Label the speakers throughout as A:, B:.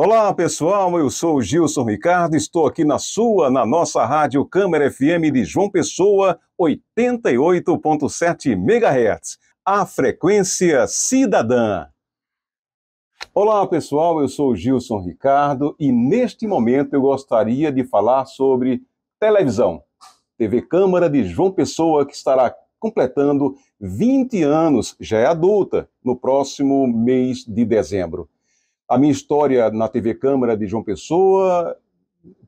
A: Olá pessoal, eu sou Gilson Ricardo, estou aqui na sua, na nossa rádio Câmara FM de João Pessoa, 88.7 MHz, a frequência cidadã. Olá pessoal, eu sou Gilson Ricardo e neste momento eu gostaria de falar sobre televisão. TV Câmara de João Pessoa que estará completando 20 anos, já é adulta, no próximo mês de dezembro. A minha história na TV Câmara de João Pessoa,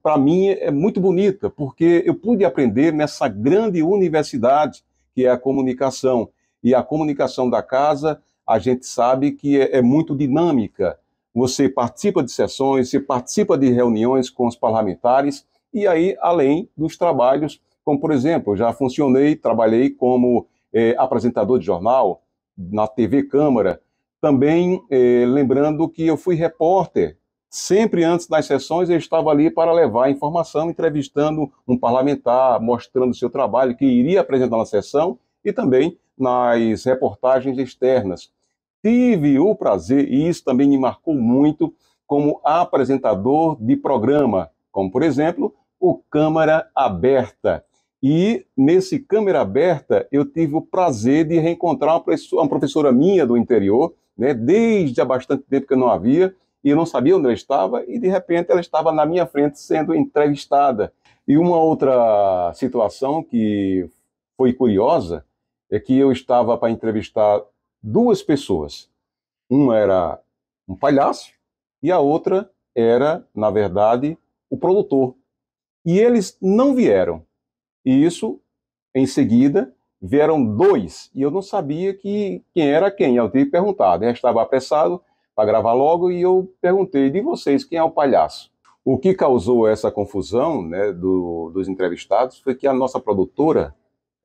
A: para mim, é muito bonita, porque eu pude aprender nessa grande universidade que é a comunicação. E a comunicação da casa, a gente sabe que é, é muito dinâmica. Você participa de sessões, você participa de reuniões com os parlamentares, e aí, além dos trabalhos, como por exemplo, já funcionei, trabalhei como é, apresentador de jornal na TV Câmara, também eh, lembrando que eu fui repórter. Sempre antes das sessões eu estava ali para levar informação, entrevistando um parlamentar, mostrando seu trabalho que iria apresentar na sessão e também nas reportagens externas. Tive o prazer, e isso também me marcou muito, como apresentador de programa, como por exemplo o Câmara Aberta, e nesse Câmera Aberta, eu tive o prazer de reencontrar uma professora minha do interior, né, desde há bastante tempo que eu não havia, e eu não sabia onde ela estava, e de repente ela estava na minha frente sendo entrevistada. E uma outra situação que foi curiosa é que eu estava para entrevistar duas pessoas. Uma era um palhaço e a outra era, na verdade, o produtor. E eles não vieram. E isso, em seguida, vieram dois, e eu não sabia que quem era quem, eu tive perguntado, eu né? estava apressado para gravar logo, e eu perguntei de vocês, quem é o palhaço? O que causou essa confusão né, do, dos entrevistados foi que a nossa produtora,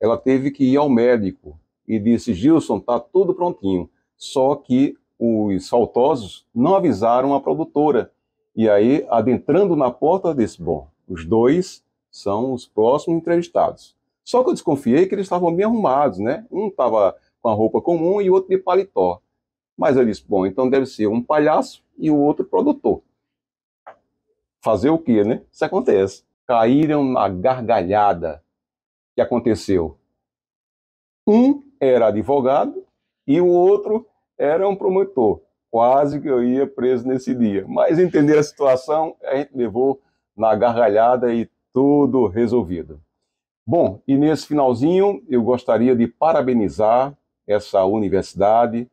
A: ela teve que ir ao médico, e disse, Gilson, tá tudo prontinho, só que os faltosos não avisaram a produtora, e aí, adentrando na porta, disse, bom, os dois são os próximos entrevistados. Só que eu desconfiei que eles estavam bem arrumados, né? Um estava com a roupa comum e outro de paletó. Mas eu disse, bom, então deve ser um palhaço e o outro produtor. Fazer o quê, né? Isso acontece. Caíram na gargalhada que aconteceu. Um era advogado e o outro era um promotor. Quase que eu ia preso nesse dia. Mas entender a situação, a gente levou na gargalhada e tudo resolvido. Bom, e nesse finalzinho eu gostaria de parabenizar essa universidade,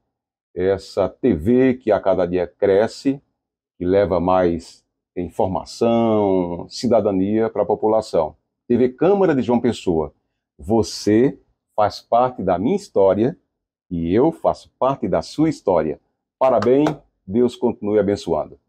A: essa TV que a cada dia cresce, e leva mais informação, cidadania para a população. TV Câmara de João Pessoa, você faz parte da minha história e eu faço parte da sua história. Parabéns, Deus continue abençoando.